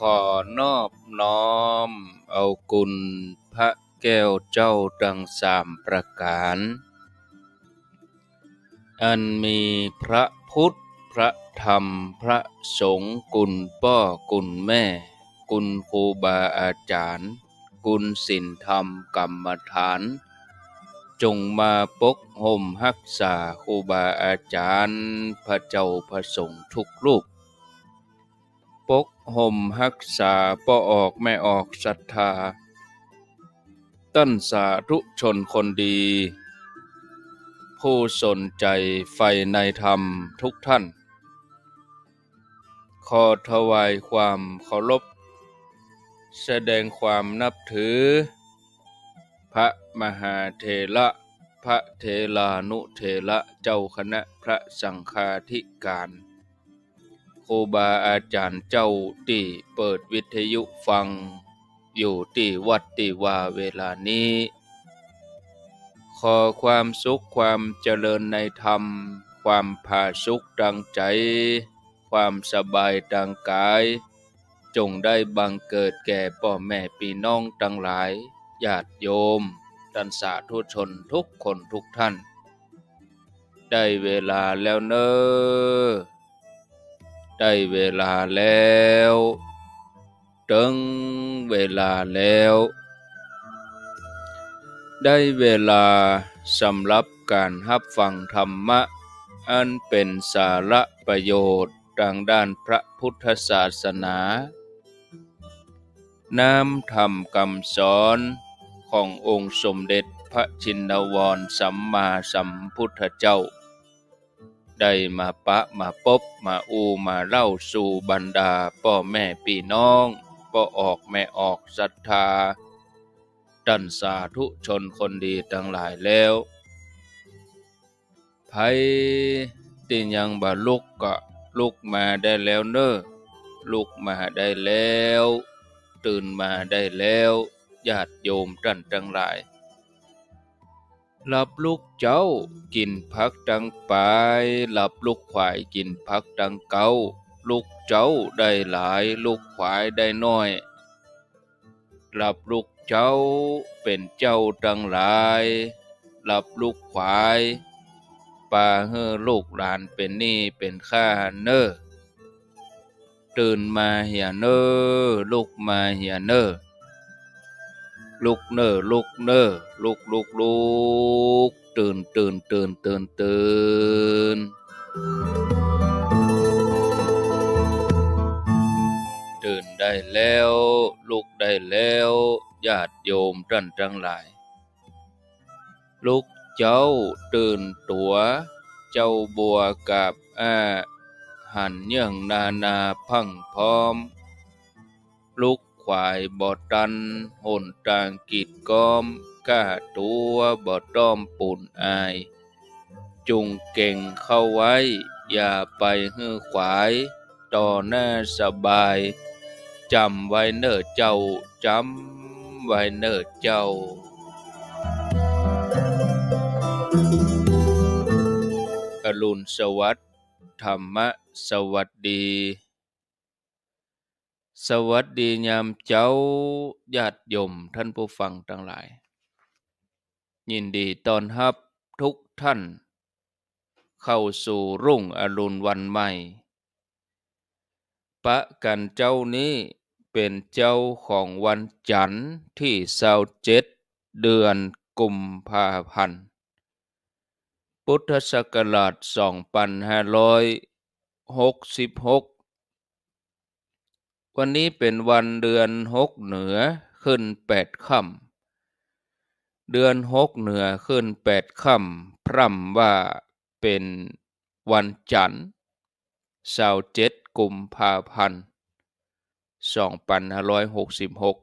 ขอนอบน้อมเอากุณพระแก้วเจ้า ดังสามประการ อันมีพระพุทธ พระธรรมพระสงฆ์กุณพ่อกุณแม่ กุณครูบาอาจารย์กุณศิลธรรมกรรมฐาน จงมาปกห่มหักษาครูบาอาจารย์ พระเจ้าพระสงฆ์ทุกรูปปกห่มหักษาปอออกแม่ออกศรัทธา ตั้นสาธุชนคนดี ผู้สนใจไฟในธรรมทุกท่าน ขอถวายความเคารพแสดงความนับถือ พระมหาเทระพระเทลานุเทระเจ้าคณะพระสังฆาธิการครูบาอาจารย์เจ้าที่เปิดวิทยุฟัง อยู่ที่วัดที่ว่าเวลานี้ ขอความสุขความเจริญในธรรม ความผาสุขดังใจ ความสบายดังกาย จงได้บังเกิดแก่พ่อแม่พี่น้องทั้งหลายญาติโยมท่านสาธุชนทุกคนทุกท่าน ได้เวลาแล้วเนอ้อได้เวลาแล้วถึงเวลาแล้ว ได้เวลาสำหรับการรับฟังธรรมะ อันเป็นสาระประโยชน์ทางด้านพระพุทธศาสนานำธรรมคำสอนขององค์สมเด็จพระชินวรสัมมาสัมพุทธเจ้าได้มาปะมาปบมาอูมาเล่าสู่บรรดาพ่อแม่พี่น้องพ่อออกแม่ออกศรัทธาดันสาธุชนคนดีทั้งหลายแล้ว ไพติยังบาลุกกะลุกมาได้แล้วเนอลุกมาได้แล้ว ตื่นมาได้แล้วญาติโยมท่านทั้งหลายหลับลูกเจ้ากินพักดังปายหลับลูกควายกินพักดังเกาลูกเจ้าได้หลายลูกควายได้น้อย หลับลูกเจ้าเป็นเจ้าดังหลาย หลับลูกควายป่าเฮอลูกหลานเป็นนี่เป็นข้าเนอตื่นมาเหียเนอลูกมาเหียเนอลุกเนอลุกเนอลุกลุกลุกตื่นตื่นตื่นตื่นตื่นตื่นได้แล้ว ลุกได้แล้วญาติโยมท่านทั้งหลายลุกเจ้าตื่นตัวเจ้าบัวกับอาหันยังนานาพังพร้อมลุกขวายบดตันหนต่างกิดก้อมก้าตัวบดต้อมปุ่นอายจงเก่งเข้าไว้ อย่าไปหื้อขวาย ต่อหน้าสบาย จำไว้เนอเจ้าจำไว้เนอเจ้าอรุณสวัสดิ์ธรรมสวัสดีสวัสดียามเจ้าญาติโยมท่านผู้ฟังทั้งหลาย ยินดีต้อนรับ ทุกท่าน เข้าสู่รุ่ง อรุณวันใหม่ ปะกันเจ้านี้เป็นเจ้าของวัน จันทร์ที่เสาเจ็ด เดือน กุมภาพันธ์พุทธศักราช2566วันนี้เป็นวันเดือนหกเหนือขึ้นแปดค่ำ เดือนหกเหนือขึ้นแปดค่ำพร่ำ ว่าเป็นวันจันทร์สาวเจ็ดกุมภาพันธ์สองพันห้าร้อยหกสิบหก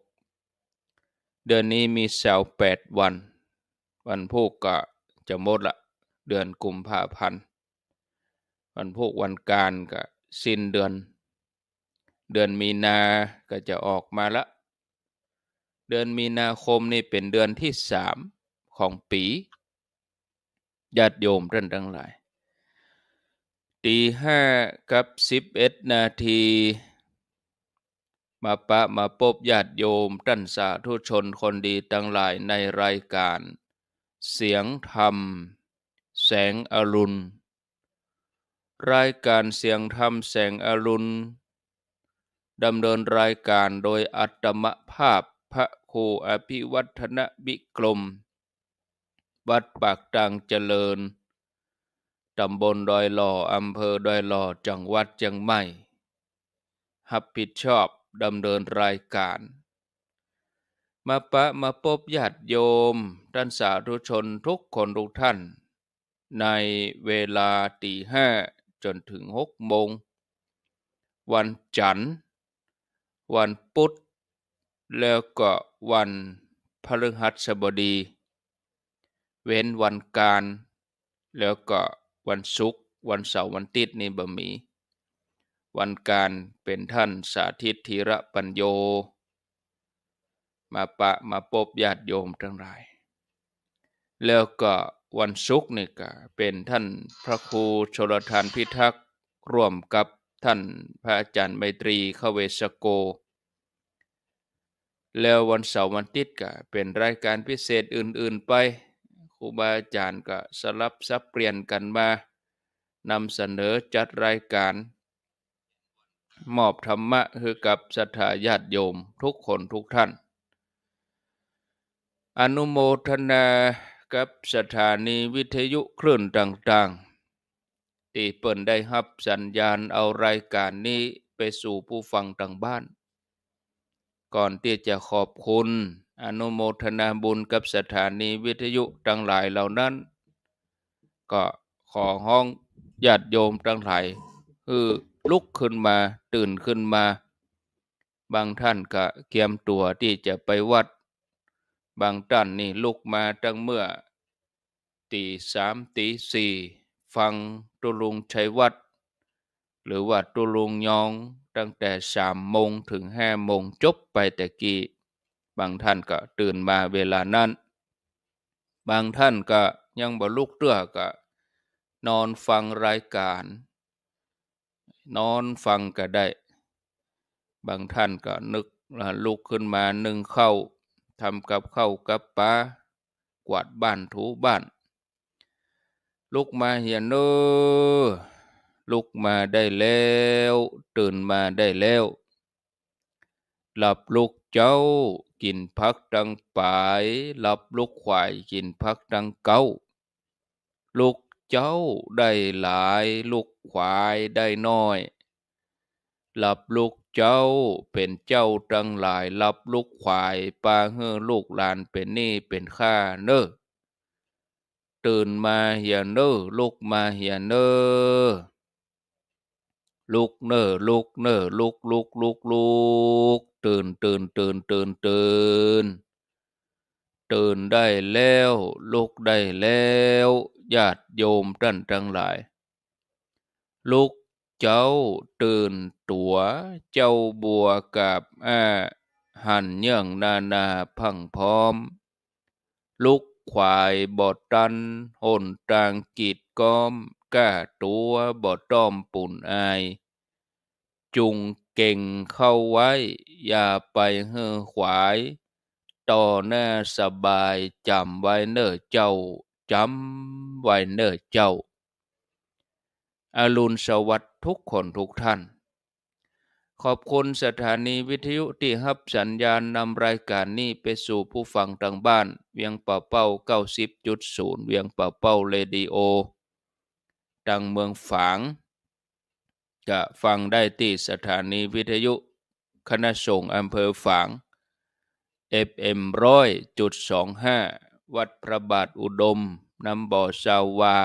เดือน นี้มีสาวแปดวัน วันพุกก็ จะหมดละเดือนกุมภาพันธ์วันพุกวันการ ก็สิ้นเดือนเดือนมีนาก็จะออกมาละ เดือนมีนาคมนี่เป็นเดือนที่สามของปีญาติโยมท่านทั้งหลาย ตีห้ากับสิบเอ็ดนาทีมาปะมาพบญาติโยมท่านสาธุชนคนดีทั้งหลายในรายการเสียงธรรมแสงอรุณ รายการเสียงธรรมแสงอรุณดำเนินรายการโดยอัตมภาพพระโคอภิวัฒนบิกรมวัดปากตังเจริญ ตำบลดอยหล่ออำเภอดอยหล่อจังหวัดเชียงใหม่ หับผิดชอบ ดำเนินรายการ มาปะมาพบญาติโยมท่านสาธุชนทุกคนทุกท่าน ในเวลาตีห้าจนถึงหกโมงวันจันทร์วันพุธ แล้วก็วันพฤหัสบดี เว้นวันการแล้วก็วันศุกร์วันเสาร์วันติดนี่บะมี วันการ เป็นท่านสาธิตธีระปัญโย มาปะมาปบญาติโยมทั้งหลาย แล้วก็วันศุกร์นี่ก็เป็นท่านพระครูชลทานพิทักษ์ร่วมกับท่านพระอาจารย์ ไมตรีขเวสโกแล้ววันเสาร์วันอาทิตย์ก็เป็นรายการพิเศษอื่นๆไปครูบาอาจารย์ก็สลับซับเปลี่ยนกันมานำเสนอจัดรายการมอบธรรมะคือกับศรัทธาญาติโยมทุกคนทุกท่าน อนุโมทนากับสถานีวิทยุคลื่นต่างๆ ที่เปิดได้รับสัญญาณเอารายการนี้ไปสู่ผู้ฟังต่างบ้านก่อนที่จะขอบคุณอนุโมทนาบุญกับสถานีวิทยุทั้งหลายเหล่านั้น ก็ขอห้องญาติโยมทั้งหลายคือลุกขึ้นมาตื่นขึ้นมา บางท่านก็เกียมตัวที่จะไปวัด บางท่านนี่ลุกมาตั้งเมื่อตีสามตีสี่ฟังตุลุงชัยวัดหรือว่าตุลุงยองตั้งแต่สามโมงถึงห้าโมงจบไปแต่กี้ บางท่านก็ตื่นมาเวลานั้น บางท่านก็ยังบ่ลุกเตื้อก็นอนฟังรายการ นอนฟังก็ได้ บางท่านก็นึกลุกขึ้นมา นึ่งเข้าทำกับเข้ากับป้า กวาดบ้าน ถูบ้าน ลุกมาเหียนเนอลุกมาได้แล้ว ตื่นมาได้แล้ว หลับลุกเจ้ากินพักดังปาย หลับลุกขวายกินพักดังเก้า ลุกเจ้าได้หลายลุกขวายได้น้อย หลับลุกเจ้าเป็นเจ้าดังหลาย หลับลุกขวายปาเฮอลูกหลานเป็นนี่เป็นข้าเนอตื่นมาเฮียเนอลุกมาเฮียเนอลุกเนอลุกเนอลุกลุกลุกลุกตื่นตื่นตื่นตื่นตื่นตื่นได้แล้วลุก ได้แล้วญาติโยมท่านทั้งหลาย ลุกเจ้า ตื่นตัวเจ้าบัวกับอาหันเยื่องนานาพังพร้อม ลุกควายบอดตันหนต่างกิดก้อมกะตัวบ่ต้อมปุ่นอาย จุงเก่งเข้าไว้ อย่าไปเฮอขวาย ต่อหน้าสบาย จำไว้เนอเจ้า จำไว้เนอเจ้าอรุณสวัสดิ์ทุกคนทุกท่าน ขอบคุณสถานีวิทยุที่ฮับสัญญาณนำรายการนี้ ไปสู่ผู้ฟังทางบ้าน เวียงป่าเป้า90.0 เวียงป่าเป้าเรดิโอดังเมืองฝางจะฟังได้ที่สถานีวิทยุคณะสงฆ์อำเภอฝาง FM ร้อยจุดสองห้าวัดพระบาทอุดม น้ำบ่อชาวา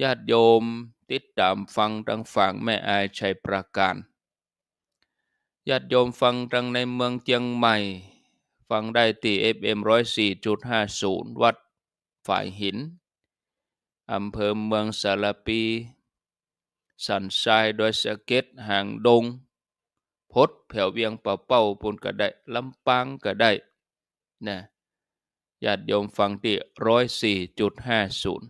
ญาติโยมติดตามฟังทางฝั่งแม่อายชัยประการ ญาติโยมฟังทางในเมืองเชียงใหม่ ฟังได้ที่ FM ร้้อยสี่จุดหาศูนย์วัดฝ่ายหินอำเภอเมืองสารปีสันทรายดอยสะเก็ดห่างดง พดแผวเวียงป่าเป้าปนกระได้ลำปางกระไดนะญาติโยมฟังที่ร้อยสี่จุดห้าศูนย์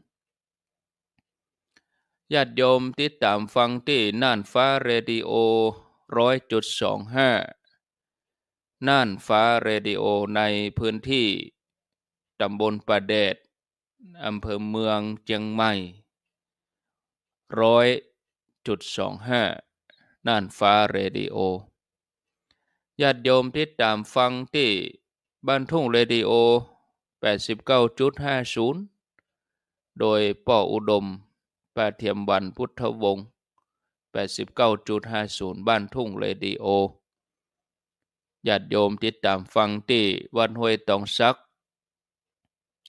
ญาติโยมติดตามฟังที่น่านฟ้าเรดิโอร้อยจุดสองห้าน่านฟ้าเรดิโอในพื้นที่ตำบลประเดดอำเภอเมืองเชียงใหม่ร้อยจุดสองห้าน่านฟ้าเรดิโอ ญาติโยมที่ตามฟังที่บ้านทุ่งเรดิโอแปดดสิบเก้้าาจุหศูนย์โดยป่ออุดมปาเทียมวันพุทธวงศ์ปดสิบ้านทุ่งเรดิโอ ญาติโยมติดตามฟังที่วันห้วยตองซัก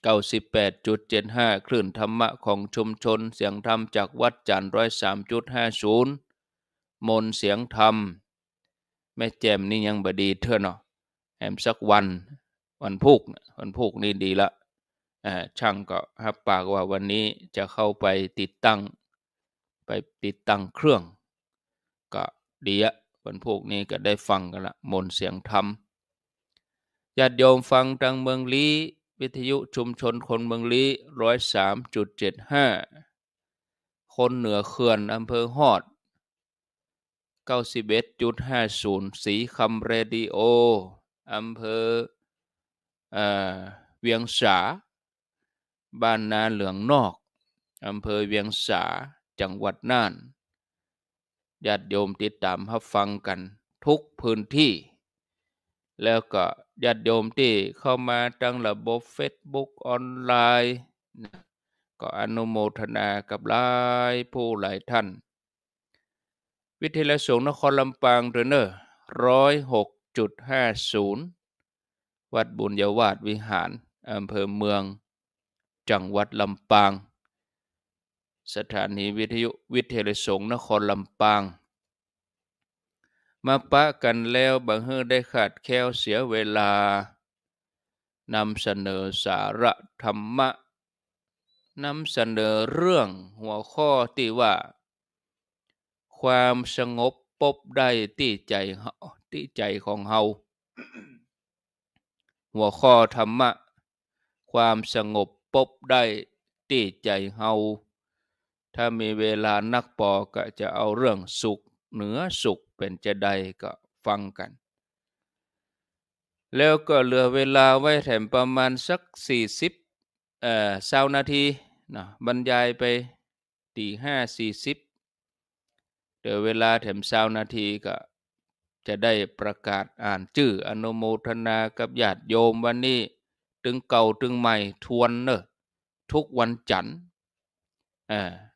เเก้าสิบแปดดจจุ็ดห้าคลื่นธรรมะ ของชุมชนเสียงธรรมจากวัดจันร้อยสามจุดห้าศูนย์มนเสียงธรรม แม่แจมนี่ยังบดีเท่าเนาะแอมสักวันวันพุกวันพุกนี่ดีละ ช่างก็ฮับปากว่าวันนี้จะเข้าไปติดตั้งไปติดตั้งเครื่องก็ดีอะวันพุกนี้ก็ได้ฟังกันละมนเสียงธรรมญาติโยมฟังทางเมืองลี้วิทยุชุมชนคนเมืองลี้ร้อยสามจุดเจ็ดห้าคนเหนือเขื่อนอำเภอฮอดเก้าสิบเอ็ดจุดห้าศูนย์สีคำเรดิโอ อำเภอเวียงสา บ้านนาเหลืองนอก อำเภอเวียงสาจังหวัดน่านญาติโยมติดตามรับฟังกันทุกพื้นที่แล้วก็ญาติโยมที่เข้ามาทางระบบเฟซบุ๊กออนไลน์ก็อนุโมทนากับหลายผู้หลายท่าน วิทยาลัยสงฆ์นครลำปางเรเนอร์ร้อยหกจุดห้าศูนย์วัดบุญยวาดวิหารอำเภอเมืองจังหวัดลำปาง สถานีวิทยุวิทยาลัยสงฆ์นครลำปางมาปะกันแล้วบังเฮอได้ขาดแคลเสียเวลานำเสนอสาระธรรมะนำเสนอเรื่องหัวข้อที่ว่า ความสงบปบได้ที่ใจที่ใจของเฮาหัวข้อธรรมะ ความสงบปบได้ที่ใจเฮาถ้ามีเวลานักปอก็จะเอาเรื่องสุขเหนือสุขเป็นจะใดก็ฟังกัน แล้วก็เหลือเวลาไว้แถมประมาณสัก 40เอ่อสานาทีนะบรรยายไปตีห้าสี่สิบเดี๋ยวเวลาแถมสานาทีก็จะได้ประกาศอ่านชื่ออนุโมทนากับญาติโยมวันนี้ถึงเก่าถึงใหม่ทวนเนอะทุกวันจันทร์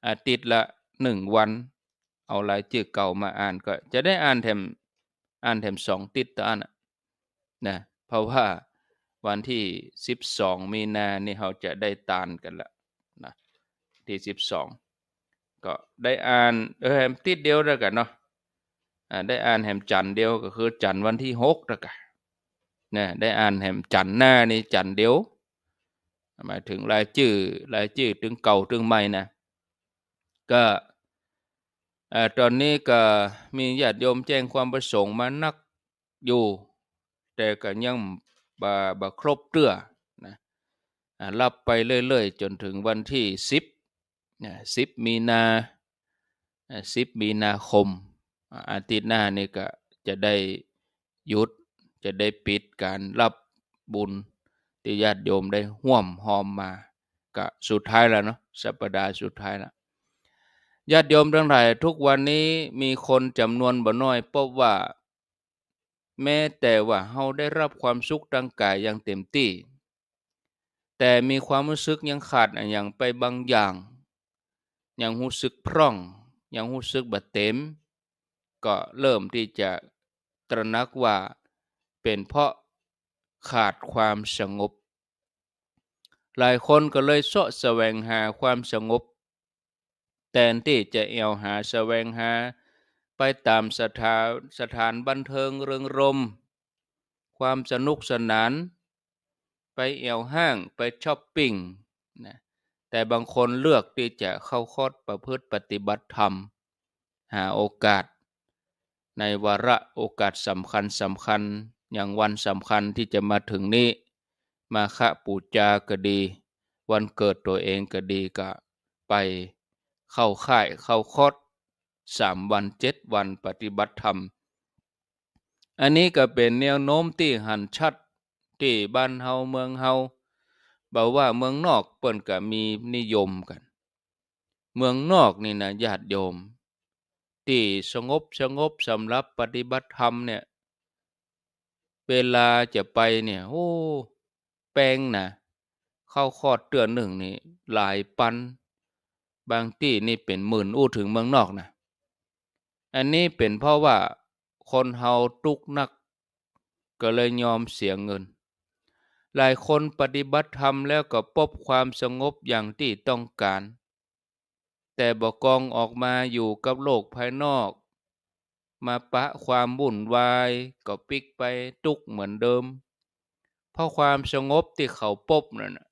อาทิตย์ละหนึ่งวันเอาลายจื้อเก่ามาอ่านก็ จะได้อ่านแถมอ่านแถมสองติดตอนนะเพราะว่าวันที่12มีนานี่เราจะได้ตานกันละนะที่ 12 ก็ได้อ่านเออแถมติดเดียวแล้วกันเนาะอ่าได้อ่านแถมจันเดียว ก็คือ จันวันที่6แล้วกันนะได้อ่านแถมจันหน้านี่จันเดียวหมายถึงลายจื้อายจื้อถึงเก่าถึงใหม่นะ ก็ตอนนี้ก็มีญาติโยมแจ้งความประสงค์มานักอยู่ แต่ก็ยังบาบาครบเตื้อนะรับไปเรื่อยๆ จนถึงวันที่สิบสิบมีนาสิบมีนาคม อาทิตย์หน้านี่ก็จะได้หยุดจะได้ปิดการรับบุญที่ญาติโยมได้ห่วม หอมมา ก็สุดท้ายแล้วเนาะสัปดาห์สุดท้ายแล้วญาติโยมทั้งหลายทุกวันนี้มีคนจำนวนบ่น้อยพบว่า แม้แต่ว่าเฮาได้รับความสุขทางกายอย่างเต็มที่แต่มีความรู้สึกยังขาดอย่างไปบางอย่าง ยังรู้สึกพร่องยังรู้สึกบ่เต็มก็เริ่มที่จะตระหนักว่าเป็นเพราะขาดความสงบ หลายคนก็เลยเสาะแสวงหาความสงบแทนที่จะเอวหาแสวงหา ไปตามสถานสถานบันเทิงเริงรม ความสนุกสนาน ไปเอวห้างไปช้อปปิ้งนะแต่บางคนเลือกที่จะเข้าคอดประพฤติปฏิบัติธรรม หาโอกาสในวาระโอกาสสำคัญสำคัญอย่างวันสำคัญที่จะมาถึงนี้ มาฆะปูจาก็ดี วันเกิดตัวเองก็ดีก็ไปเข้าค่ายเข้าคอร์สสามวันเจ็ดวันปฏิบัติธรรม อันนี้ก็เป็นแนวโน้มที่หันชัดที่บ้านเฮาเมืองเฮาบอกว่าเมืองนอกเปิ่นก็มีนิยมกัน เมืองนอกนี่นะญาติโยมที่สงบสงบสำหรับปฏิบัติธรรมเนี่ยเวลาจะไปเนี่ยโอ้แปลงนะเข้าคอดเตือนหนึ่งนี่ หลายปันบางที่นี่เป็นหมื่น อู้ถึงเมืองนอกนะ อันนี้เป็นเพราะว่าคนเฮาทุกนัก ก็เลยยอมเสียเงิน หลายคนปฏิบัติธรรมแล้วก็พบความสงบอย่างที่ต้องการ แต่บกกองออกมาอยู่กับโลกภายนอก มาปะความบุ่นวายก็ปิกไปทุกเหมือนเดิม เพราะความสงบที่เขาพบนั่นนะ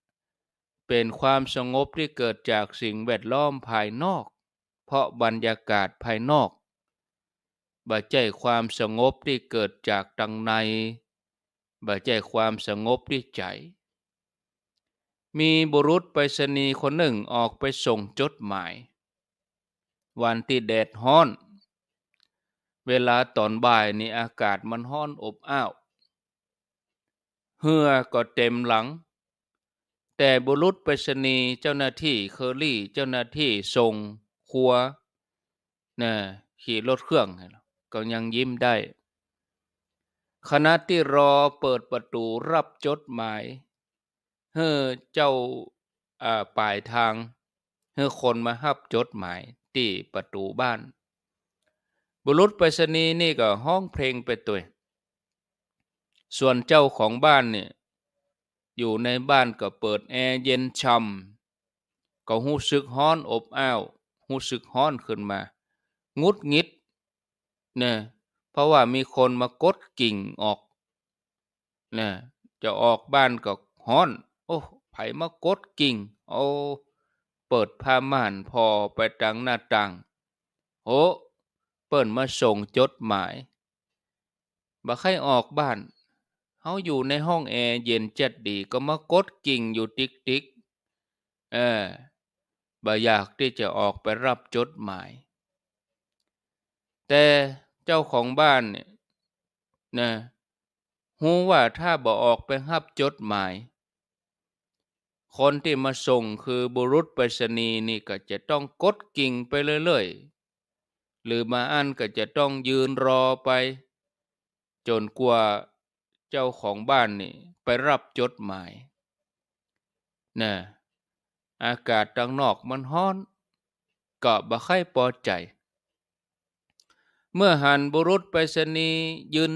เป็นความสงบที่เกิดจากสิ่งแวดล้อมภายนอก เพราะบรรยากาศภายนอก บ่ใจความสงบที่เกิดจากดังใน บ่ใจความสงบที่ใจ มีบุรุษไปรษณีย์คนหนึ่งออกไปส่งจดหมาย วันที่แดดฮ้อน เวลาตอนบ่ายนี่อากาศมันฮ้อนอบอ้าวเหือก็เต็มหลังแต่บุรุษไปรษณีย์เจ้าหน้าที่เคอรี่เจ้าหน้าที่ส่งครัวนะขี่รถเครื่องก็ยังยิ้มได้คณะที่รอเปิดประตูรับจดหมายเฮ้เจ้าปลายทางเฮ้คนมาหับจดหมาย ที่ประตูบ้าน บุรุษไปรษณีย์นี่ก็ห้องเพลง ไปตัวส่วนเจ้าของบ้านเนี่ยอยู่ในบ้านก็เปิดแอร์เย็นช่ำก็หู้สึกฮ้อนอบอ้าวหู้สึกฮ้อนขึ้นมา งุดงิดเนี่ยเพราะว่ามีคนมากดกิ่งออกเนี่ยจะออกบ้านก็ฮ้อน โอ้ไผมากดกิ่ง โอ้เปิดผ้าม่านพอไปตังหน้าตังโอ้เปิดมาส่งจดหมายบ่ใครออกบ้านเขาอยู่ในห้องแอร์เย็นจัดดีก็มากดกิ่งอยู่ติ๊กติ๊กเออบ่อยากที่จะออกไปรับจดหมาย แต่เจ้าของบ้านเนี่ยนะหูว่าถ้าบ่ออกไปรับจดหมาย คนที่มาส่งคือบุรุษไปรษณีย์นี่ก็จะต้องกดกิ่งไปเรื่อยๆ หรือมาอันก็จะต้องยืนรอไป จนกว่าเจ้าของบ้านนี่ไปรับจดหมายนะอากาศทางนอกมันฮ้อน ก็บ่ค่พอใจ เมื่อหันบุรุษไปสนียืน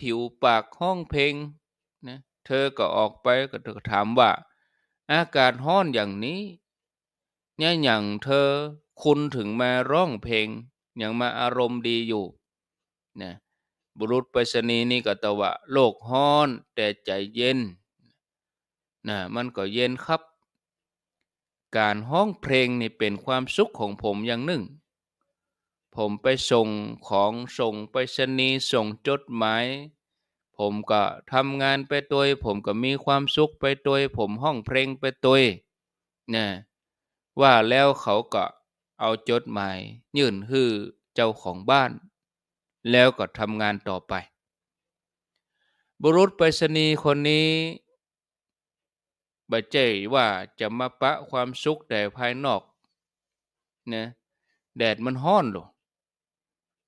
ผิวปากห้องเพลงนะเธอก็ออกไปก็ถามว่า อากาศฮ้อนอย่างนี้เนี่ยอย่างเธอคุณถึงมาร้องเพลงอย่างมาอารมณ์ดีอยู่นะบุรุษไปษณีนี่ก็ตะวะโลกฮ้อนแต่ใจเย็นนะมันก็เย็นครับ การห้องเพลงนี่เป็นความสุขของผมอย่างหนึ่ง ผมไปส่งของส่งไปษณีส่งจดหมายผมก็ทำงานไปตัวผมก็มีความสุขไปตัวผมห้องเพลงไปตัวนะว่าแล้วเขาก็เอาจดหมาย ยื่นให้เจ้าของบ้านแล้วก็ทำงานต่อไป บุรุษไปรษณีย์คนนี้บาเจว่าจะมาปะความสุขแต่ภายนอกนะแดดมันห้อนหรอ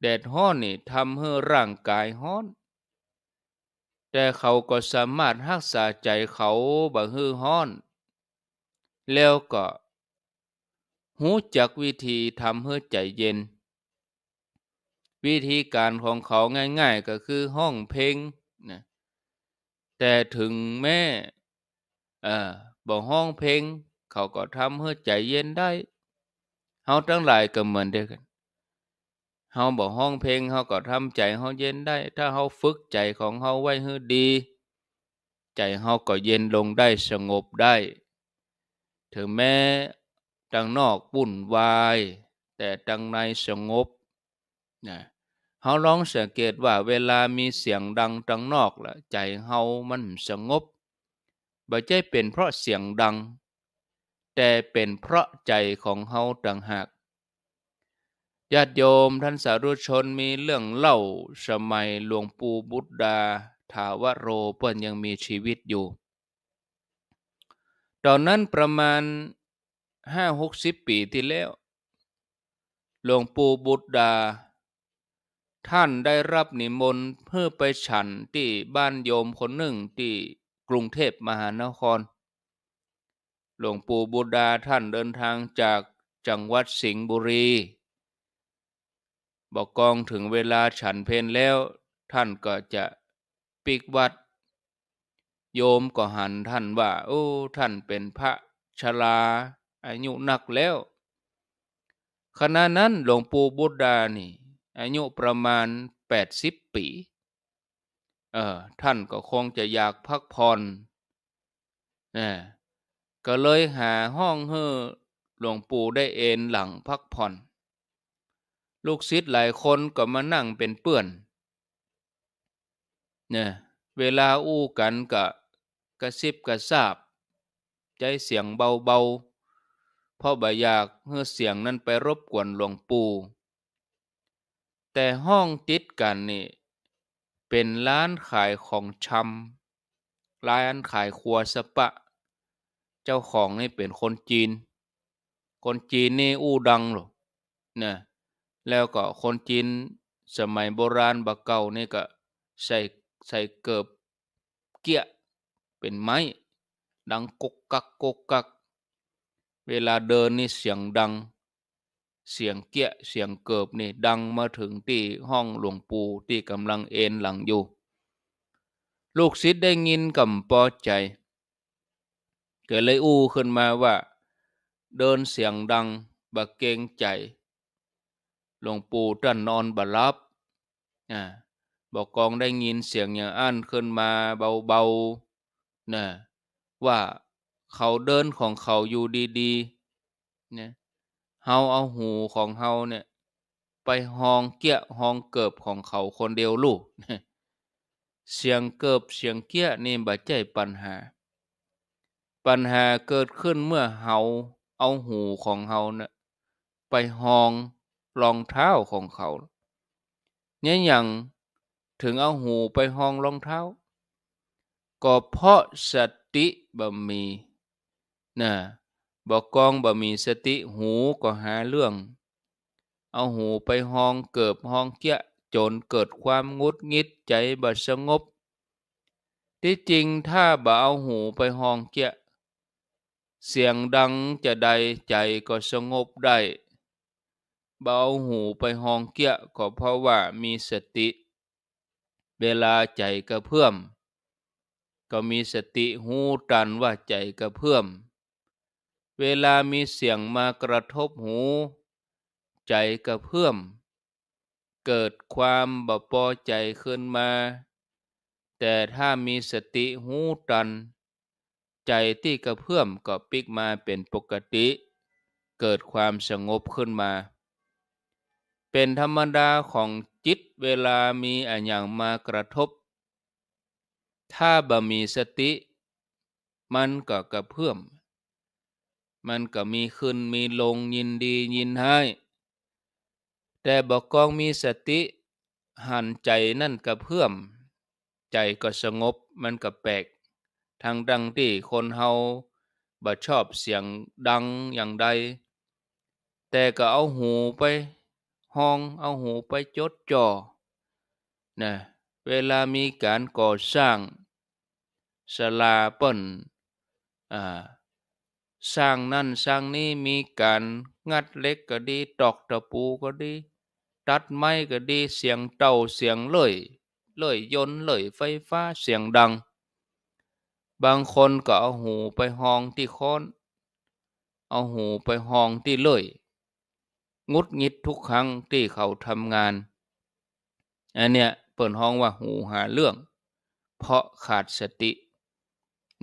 แดดห้อนนี่ทำให้ร่างกายห้อน แต่เขาก็สามารถรักษาใจเขาบ่ฮือห้อน แล้วก็หูจักวิธีทำให้ใจเย็นวิธีการของเขาง่ายๆก็คือห้องเพลงนะแต่ถึงแม่บอกห้องเพลงเขาก็ทำให้ใจเย็นได้ เขาทั้งหลายก็เหมือนเดียวกันเขาบอกห้องเพลงเขาก็ทำใจเขาเย็นได้ ถ้าเขาฝึกใจของเขาไว้ให้ดี ใจเขาก็เย็นลงได้สงบได้ ถึงแม้ดังนอกปุ่นวาย แต่ดังในสงบนะเฮาลองสังเกตว่าเวลามีเสียงดังจางนอกละใจเฮามันสงบบ่ใจเป็นเพราะเสียงดัง แต่เป็นเพราะใจของเฮาต่างหาก ญาติโยมท่านสาธุชนมีเรื่องเล่าสมัยหลวงปู่บุตรดาทาวโรเปิ้นยังมีชีวิตอยู่ ตอนนั้นประมาณห้าหกสิบปีที่แล้วหลวงปู่บุตรดาท่านได้รับนิมนต์เพื่อไปฉันที่บ้านโยมคนหนึ่งที่กรุงเทพมหานครหลวงปู่บุดาท่านเดินทางจากจังหวัดสิงห์บุรี บอกกองถึงเวลาฉันเพนแล้ว ท่านก็จะปิกวัด โยมก็หันท่านว่าโอ้ท่านเป็นพระชลา อายุนักแล้วขณะนั้นหลวงปู่บุดานี่อายุประมาณ 80 ปีเออท่านก็คงจะอยากพักผ่อนนะก็เลยหาห้องเฮอหลวงปู่ได้เอนหลังพักผ่อน ลูกศิษย์หลายคนก็มานั่งเป็นเปื่อนเนี่ยเวลาอู้กันกะกระซิบกระซาบ ใจเสียงเบาๆ เพราะบ่อยากเฮ้อเสียงนั้นไปรบกวนหลวงปู่แต่ห้องติดกันนี่เป็นร้านขายของชำร้านขายครัวสปะ เจ้าของนี่เป็นคนจีน คนจีนนี่อู้ดังหรอนะแล้วก็คนจีนสมัยโบราณบักเก่านี่ก็ใส่ใส่เกิบเกี้ยเป็นไม้ ดังกกกักกกกัก เวลาเดินนี่เสียงดังเสียงเกี้ยเสียงเกิบนี่ดังมาถึงที่ห้องหลวงปู่ที่กำลังเอนหลังอยู่ ลูกศิษย์ได้ยินกำปอใจเกิดเลยอู้ขึ้นมาว่า เดินเสียงดังบักเกงใจหลวงปู่ท่านนอนบัรับนะบอกกองได้ยินเสียงอย่างอันขึ้นมาเบาๆนะว่าเขาเดินของเขาอยู่ดีๆนะเฮาเอาหูของเฮาเนี่ยไปหองเกี้ยหองเกิบของเขาคนเดียวลูก เสียงเกิบเสียงเกี้ยนี่บาดใจปัญหา ปัญหาเกิดขึ้นเมื่อเฮาเอาหูของเฮาเนี่ยไปหองรองเท้าของเขาเนี่ยอย่างถึงเอาหูไปหองรองเท้า ก็เพราะสติบ่มีนะบอกกองบ่ มีสติหูก็หาเรื่อง เอาหูไปห้องเกิบห้องเกี้ย จนเกิดความงุดงิดใจบ่สงบ ที่จริงถ้าบ่เอาหูไปห้องเกี้ย เสียงดังจะใดใจก็สงบได้บ่เอาหูไปห้องเกี้ยก็เพราะว่ามีสติ เวลาใจกระเพื่อมก็มีสติหูตันว่าใจกระเพื่อมเวลามีเสียงมากระทบหู ใจกระเพื่อมเกิดความบพอใจขึ้นมา แต่ถ้ามีสติหูตัน ใจที่กระเพื่อมก็ปิกมาเป็นปกติ เกิดความสงบขึ้นมา เป็นธรรมดาของจิตเวลามีอันอย่างมากระทบ ถ้าบ่มีสติ มันก็กระเพื่อมมันก็มีขึ้นมีลงยินดียินให้ แต่บอกกองมีสติหันใจนั่นก็เพื่อมใจก็สงบมันก็แปลกทางดังที่คนเฮาบ่ชอบเสียงดังอย่างใด แต่ก็เอาหูไป ห้องเอาหูไปจดจ่อนะเวลามีการก่อสร้าง สลาเปนอ่าสร้างนั่นสร้างนี้มีการงัดเล็กก็ดีตอกตะปูก็ดี ตัดไม้ก็ดีเสียงเต่าเสียงเลื่อยเลื่อยยนเลื่อยไฟฟ้าเสียงดัง บางคนก็เอาหูไปห้องที่ค้อนเอาหูไปห้องที่เลื่อยงุดงิดทุกครั้งที่เขาทำงานอันเนี้ยเปิดห้องว่าหูหาเรื่อง เพราะขาดสติ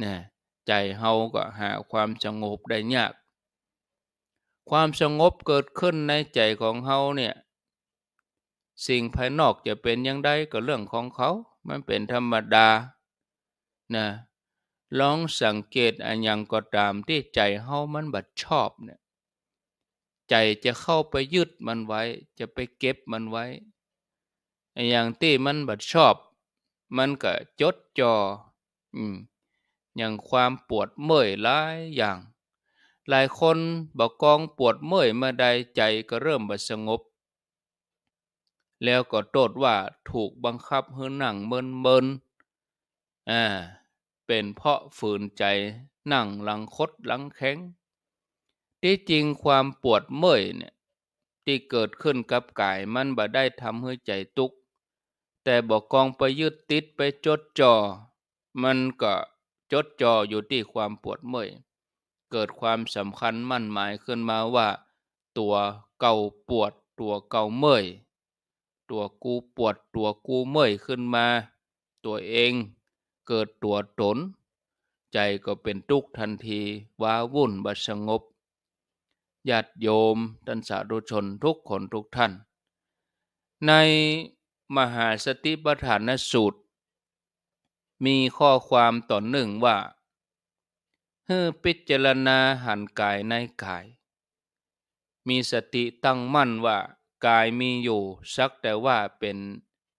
นี่ใจเฮาก็หาความสงบได้ยาก ความสงบเกิดขึ้นในใจของเฮาเนี่ย สิ่งภายนอกจะเป็นยังไงก็เรื่องของเขา มันเป็นธรรมดานะลองสังเกตอันยังก็ตามที่ใจเฮามันบัดชอบเนี่ย ใจจะเข้าไปยึดมันไว้ จะไปเก็บมันไว้อันยังที่มันบัดชอบ มันก็จดจออืมอย่างความปวดเมื่อยหลายอย่าง หลายคนบอกกองปวดเมื่อยเมื่อใดใจก็เริ่มบสงบ แล้วก็โทษว่าถูกบังคับให้นั่งเมินเมินอ่า เป็นเพราะฝืนใจนั่งหลังคดหลังแข็ง ที่จริงความปวดเมื่อยเนี่ยที่เกิดขึ้นกับกายมันบ่ได้ทำให้ใจตุกแต่บอกกองไปยึดติดไปจดจอ่อมันก็จดจ่ออยู่ที่ความปวดเมื่อย เกิดความสำคัญมั่นหมายขึ้นมาว่า ตัวเก่าปวดตัวเก่าเมื่อยตัวกูปวดตัวกูเมื่อยขึ้นมา ตัวเองเกิดตัวตน ใจก็เป็นทุกข์ทันทีว้าวุ่นบัสงบญาติโยมท่านสาธุชนทุกคนทุกท่าน ในมหาสติปัฏฐานสูตรมีข้อความต่อหนึ่งว่าเฮ้พิจารณาหันกายในกาย มีสติตั้งมั่นว่า กายมีอยู่ สักแต่ว่าเป็น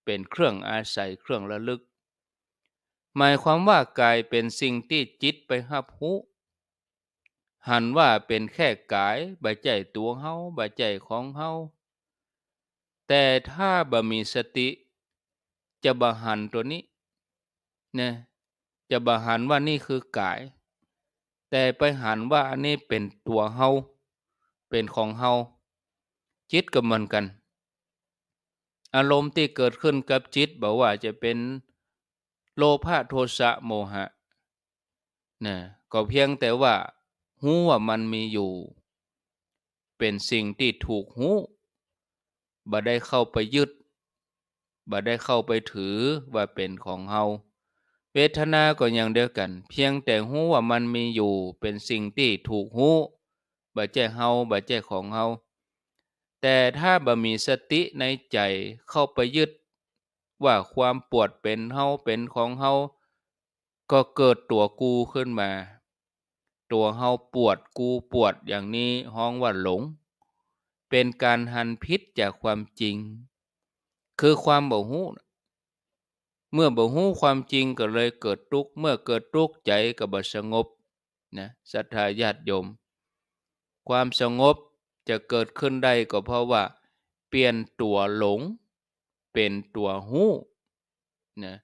เป็นเครื่องอาศัยเครื่องระลึก หมายความว่ากายเป็นสิ่งที่จิตไปหับหูหันว่าเป็นแค่กายบใจตัวเฮาบใจของเฮา แต่ถ้าบ่มีสติ จะบ่หันตัวนี้นะจะบหันว่านี่คือกาย แต่ไปหันว่าอันนี้เป็นตัวเฮาเป็นของเฮาจิตก็เหมือนกัน อารมณ์ที่เกิดขึ้นกับจิตบอกว่าจะเป็นโลภะโทสะโมหะนะก็เพียงแต่ว่าหูว่ามันมีอยู่ เป็นสิ่งที่ถูกหูบ่ได้เข้าไปยึดบ่ได้เข้าไปถือว่าเป็นของเฮาเวทนาก็อย่างเดียวกัน เพียงแต่หูว่ามันมีอยู่เป็นสิ่งที่ถูกหูบาดเจ็บเฮาบาดเจ็บของเฮาแต่ถ้าบ่มีสติในใจเข้าไปยึด ว่าความปวดเป็นเฮาเป็นของเฮาก็เกิดตัวกูขึ้นมา ตัวเฮาปวดกูปวดอย่างนี้ห้องว่าหลง เป็นการหันพิษจากความจริง คือความบ่หู้เมื่อบ่หูความจริงก็เลยเกิดทุกข์เมื่อเกิดทุกข์ใจก็บ่สงบนะศรัทธาญาติโยม ความสงบจะเกิดขึ้นได้ก็เพราะว่าเปลี่ยนตัวหลง เป็นตัวหู้นะ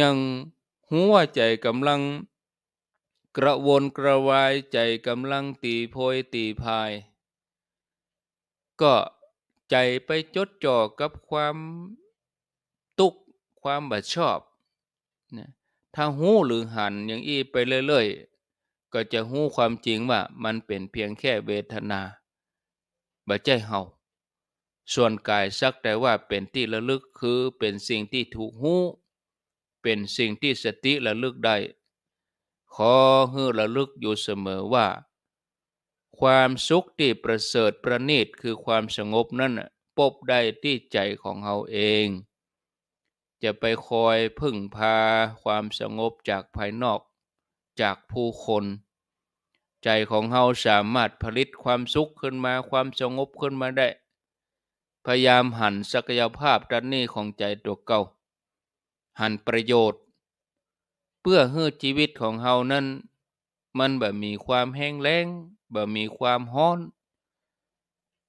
ยังหัวใจกำลังกระวนกระวายใจกำลังตีโพยตีพาย ก็ใจไปจดจ่อกับความตุกความบัดชอบนะถ้าหู้หรือหันอย่างอี้ไปเรื่อยๆ ก็จะหู้ความจริงว่ามันเป็นเพียงแค่เวทนาบัดใจเฮาส่วนกายสักแต่ว่าเป็นที่ระลึกคือเป็นสิ่งที่ถูกหู้ เป็นสิ่งที่สติระลึกได้ขอให้ระลึกอยู่เสมอว่า ความสุขที่ประเสริฐประณีตคือความสงบนั้นพบได้ที่ใจของเราเองจะไปคอยพึ่งพาความสงบจากภายนอก จากผู้คน ใจของเฮาสามารถผลิตความสุขขึ้นมาความสงบขึ้นมาได้ พยายามหันศักยภาพด้านนี้ของใจตัวเก่า หันประโยชน์ เพื่อให้ชีวิตของเฮานั้น มันแบบมีความแห้งแล้งแบบมีความฮ้อน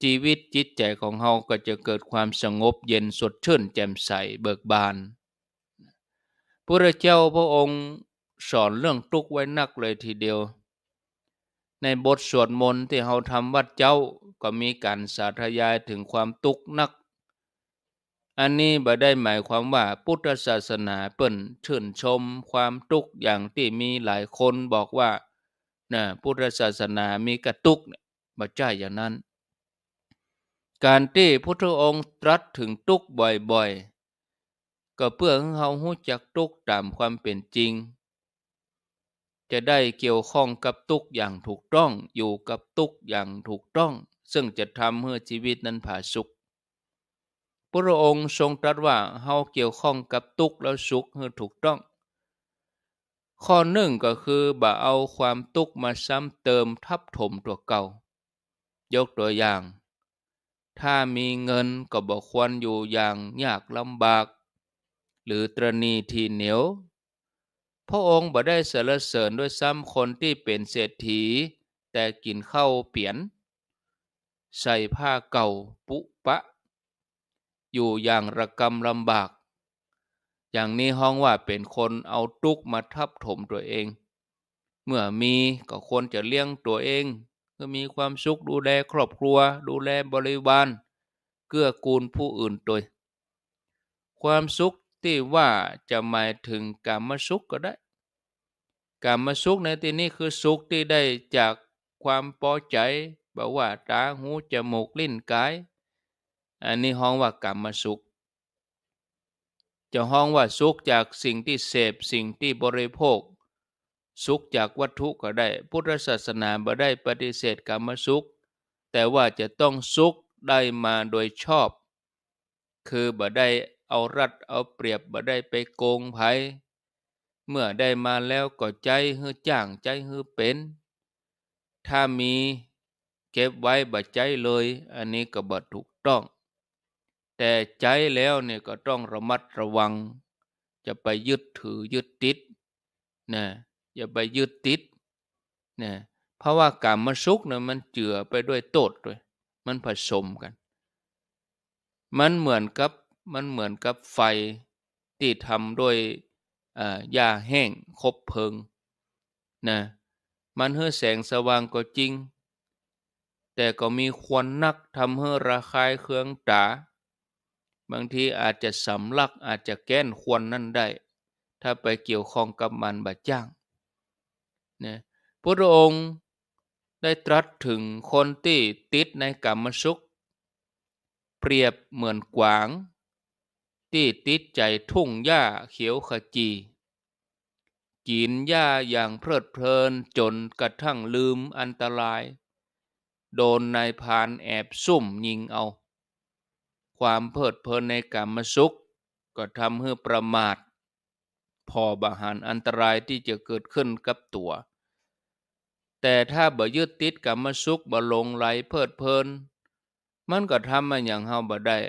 ชีวิตจิตใจของเราก็จะเกิดความสงบเย็นสดชื่นแจ่มใสเบิกบาน พระเจ้าพระองค์สอนเรื่องทุกข์ไว้นักเลยทีเดียว ในบทสวดมนต์ที่เราทำวัดเจ้าก็มีการสาธยายถึงความทุกข์นัก อันนี้บ่ได้หมายความว่าพุทธศาสนาเปิ่นชื่นชมความทุกข์อย่างที่มีหลายคนบอกว่านะพุทธศาสนามีกระตุกบ่ใช่อย่างนั้นการที่พุทธองค์ตรัสถึงทุกข์บ่อย ๆ ก็เพื่อให้เราหู้จักทุกข์ตามความเป็นจริง จะได้เกี่ยวข้องกับทุกข์อย่างถูกต้องอยู่กับทุกข์อย่างถูกต้องซึ่งจะทำให้ชีวิตนั้นผาสุข พระองค์ทรงตรัสว่าเฮาเกี่ยวข้องกับทุกข์แล้วสุขให้ถูกต้อง ข้อหนึ่งก็คือบ่เอาความทุกข์มาซ้ำเติมทับถมตัวเก่า ยกตัวอย่างถ้ามีเงินก็บอกควรอยู่อย่างยากลำบาก หรือตรณีทีเหนียวพระองค์บ่ได้สรรเสริญด้วยซ้ำคนที่เป็นเศรษฐี แต่กินข้าวเปลี่ยน ใส่ผ้าเก่าปุปะ อยู่อย่างระกำลำบาก อย่างนี้ห้องว่าเป็นคนเอาตุกมาทับถมตัวเอง เมื่อมีก็ควรจะเลี้ยงตัวเองก็มีความสุขดูแลครอบครัวดูแลบริวารเกื้อกูลผู้อื่นโดยความสุขที่ว่าจะหมายถึงกรรมสุขก็ได้กรรมสุขในที่นี้คือสุขที่ได้จากความพอใจบอกว่าตาหูจมูกลิ้นกาย อันนี้ห้องว่ากรรมสุข จะห้องว่าสุขจากสิ่งที่เสพสิ่งที่บริโภคสุขจากวัตถุก็ได้พุทธศาสนาบ่ได้ปฏิเสธกรรมสุข แต่ว่าจะต้องสุขได้มาโดยชอบ คือบ่ได้เอารัดเอาเปรียบบ่ได้ไปโกงไผเมื่อได้มาแล้วก็ใจฮือจ้างใจฮือเป็น ถ้ามีเก็บไว้บ่ใจเลย อันนี้ก็บ่ถูกต้อง แต่ใจแล้วเนี่ยก็ต้องระมัดระวัง จะไปยึดถือยึดติดนะอย่าไปยึดติดนะ เพราะว่ากรรมสุขเนี่ยมันเจือไปด้วยโตดด้วย มันผสมกัน มันเหมือนกับ มัน เหมือนกับไฟที่ทำด้วยาแห้งคบเพลิงนะ มันเฮ้อแสงสว่างก็จริง แต่ก็มีควันนักทำให้ระคายเคืองตาบางทีอาจจะสำลักอาจจะแก้นควันนั่นได้ ถ้าไปเกี่ยวข้องกับมันบาดจ้างนะพระองค์ได้ตรัสถึงคนที่ติดในกรรมสุข เปรียบเหมือนกวางที่ติดใจทุ่งหญ้าเขียวขจีกินหญ้าอย่างเพลิดเพลินจนกระทั่งลืมอันตราย โดนนายพานแอบซุ่มยิงเอา ความเพลิดเพลินในกรรมสุขก็ทำให้ประมาทพอบาหารอันตรายที่จะเกิดขึ้นกับตัว แต่ถ้าบ่ยึดติดกับมสุขบ่ลงไหลเพลิดเพลิน มันก็ทำมาอย่างเฮาบ่ได้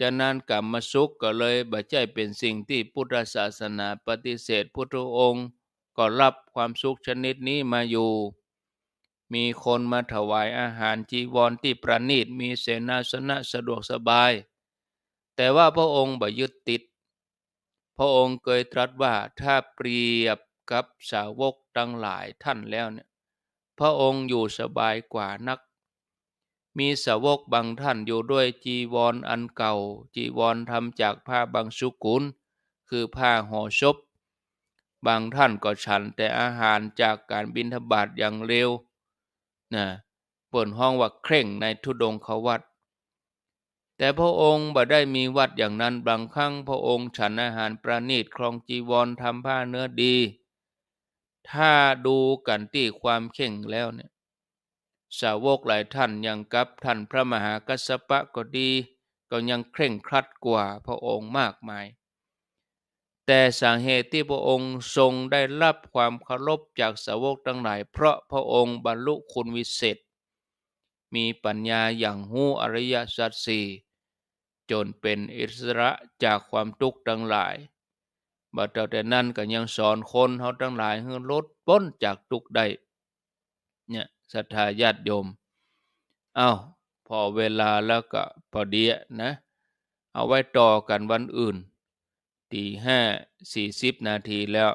จะนานกัรมสุขก็เลยบ่ใจเป็นสิ่งที่พุทธศาสนาปฏิเสธพุทธองค์ก็รับความสุขชนิดนี้มาอยู่ มีคนมาถวายอาหารจีวรที่ประณีตมีเสนาสนะสะดวกสบาย แต่ว่าพระองค์บ่ยึดติดพระองค์เคยตรัสว่าถ้าเปรียบกับสาวกทั้งหลายท่านแล้วเนี่ยพระองค์อยู่สบายกว่านัก มีสาวกบางท่านอยู่ด้วยจีวรออันเก่า จีวรทำจากผ้าบางสุกุล คือผ้าห่อศพบางท่านก็ฉันแต่อาหารจากการบินทบาทอย่างเร็วนะเปิดห้องว่าเคร่งในทุดงขวัดแต่พระองค์บ่ได้มีวัดอย่างนั้นบางครั้งพระองค์ฉันอาหารประณีตครองจีวรทำผ้าเนื้อดี ถ้าดูกันที่ความเข่งแล้วเนี่ยสาวกหลายท่านยังกับท่านพระมหากัสปะก็ดี ก็ยังเคร่งครัดกว่าพระองค์มากมาย แต่สาเหตุที่พระองค์ทรงได้รับความเคารพจากสาวกทั้งหลายเพราะพระองค์บรรลุคุณวิเศษมีปัญญาอย่างหู้อริยสัจสี่จนเป็นอิสระจากความทุกข์ทั้งหลายบัดเด้แต่นั้นก็ยังสอนคนเขาทั้งหลายให้ลดป้นจากทุกข์ได้เนี่ยศรัทธาญาติโยม เอา้าพอเวลาแล้วก็พอดีนะ เอาไว้ต่อกันวันอื่นตีห้าสี่สิบนาทีแล้ว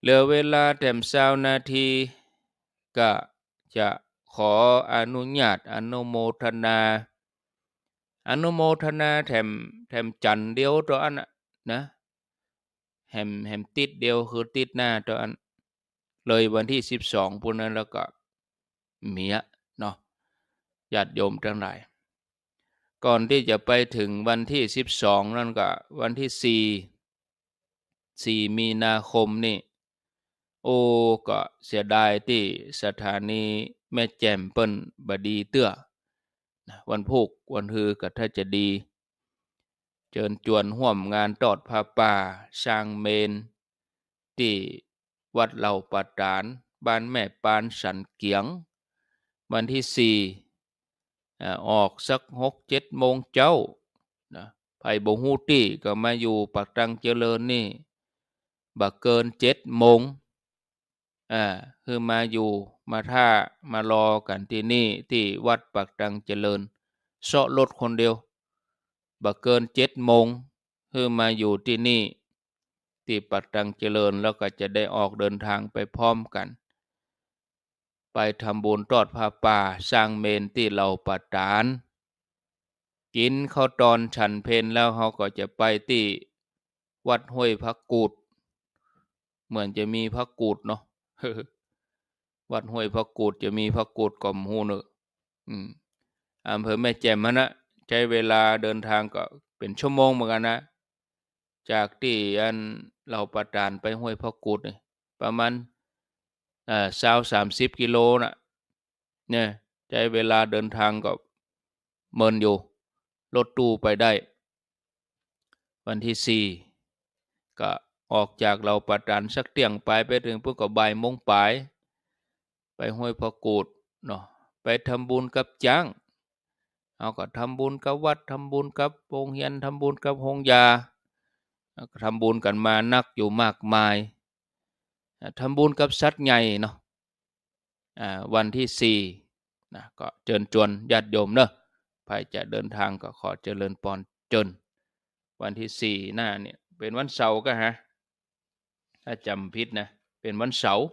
เหลือเวลาแถมสาวนาทีก็จะขออนุญาต อนุโมทนา อนุโมทนาแถมแถมจันเดียวตัวอันนะแฮมแฮมติดเดียวคือติดหน้าตัวอันเลยวันที่สิบสองปุณนั้นแล้วก็ เมียเนาะญาติโยมทั้งหลายก่อนที่จะไปถึงวันที่สิบสองนั่นก็วันที่สี่สี่มีนาคมนี่โอก็เสียดายที่สถานีแม่แจ่มเปิ้นบดีเตื้อวันพุกวันฮือกัถ้าจะดี เจิญจวนห่วมงานตอดผาป่าช่างเมน ที่วัดเหล่าปาตานบ้านแม่ปานสันเกียง วันที่สี่ออกสักหกเจ็ดโมงเจ้านะไผ่บงฮูตี้ก็มาอยู่ปักตังเจริญนี่บักเกินเจ็ดโมงอ่าคือมาอยู่มาท่ามารอกันที่นี่ที่วัดปักดังเจริญ เสาะรถคนเดียวบักเกินเจ็ดโมงคือมาอยู่ที่นี่ที่ปักดังเจริญแล้วก็จะได้ออกเดินทางไปพร้อมกัน ไปทำบุญตอดผ้าป่าสร้างเมนที่เราปัดาน กินข้าวตอนฉันเพนแล้วเขาก็จะไปที่วัดห้วยพระกูด เหมือนจะมีพระกูดเนาะวัดห้วยพระกูดจะมีพระกูดก่อมหูเนอะอำเภอแม่แจ่มนะใช้เวลาเดินทางก็เป็นชั่วโมงเหมือนกันนะ จากที่อันเราประดานไปห้วยพระกูดเนี่ยประมาณเอ่อสาวสามสิบกิโลนะเนี่ยใช้เวลาเดินทางก็เมินอยู่รถตู้ไปได้ วันที่สี่ก็ออกจากเราปัจจันสักเตียงไปไปถึงพวกกับใบมงปายไปห้วยพรกูดเนาะไปทำบุญกับจังเอาก็ทำบุญกับวัดทำบุญกับโรงเรียนทำบุญกับโรงยาทำบุญกันมานักอยู่มากมาย ทำบุญกับสัตว์ใหญ่เนาะวันที่สี่นะก็เจิญจวนญาติโยมเนาะใครจะเดินทางก็ขอเจริญปอนจน วันที่สี่หน้าเนี่ยเป็นวันเสาร์ก็ฮะถ้าจำผิดนะเป็นวันเสาร์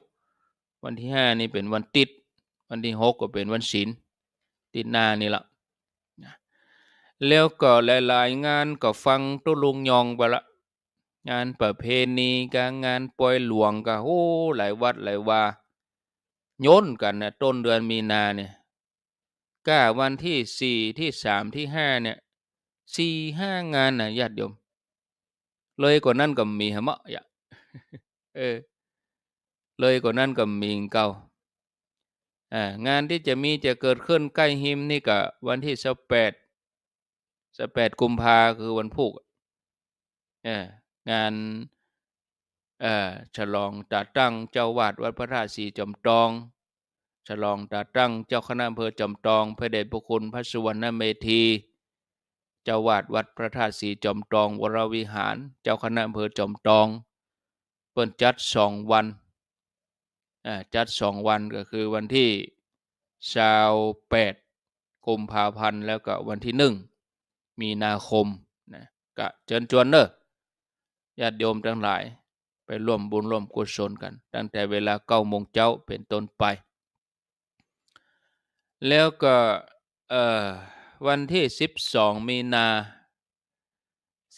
วันที่ห้านี่เป็นวันติด วันที่หกก็เป็นวันศีล ติดนานี่ละแล้วก็หลายๆงานก็ฟังตุลุงยองไปละงานประเพณีกับงานปล่อยหลวงก็โอ้หลายวัดหลายว่าโยนกันนะต้นเดือนมีนาเนี่ยก้าวันที่สี่ที่สามที่ห้าเนี่ยสี่ห้างานนะญาติโยม เลยกว่านั้นก็มีฮะมะอย่าเออเลยกว่านั้นก็มีเก่าอ่างานที่จะมีจะเกิดขึ้นใกล้หิมนี่กับวันที่สิบแปดสิบแปดกุมภาคือวันพุกอ่างานอ่าฉลองตาตั้ง เจ้าวาดวัดพระธาตุสีจอมตอง ฉลองตาตั้ง เจ้าคณะอำเภอจอมตอง พระเดชพระคุณพระสุวรรณเมธีเจ้าวาดวัดพระธาตุสีจอมตอง วรวิหาร เจ้าคณะอำเภอจอมตองเปิ้นจัดสองวันจัดสองวันก็คือวันที่ชาวแปดกุมภาพันธ์ แล้วก็วันที่หนึ่งมีนาคมนะ ก็เชิญชวนเนอะญาติโยมทั้งหลายไปร่วมบุญร่วมกุศลกัน ตั้งแต่เวลาเก้าโมงเจ้าเป็นต้นไป แล้วก็วันที่สสิบองมีนา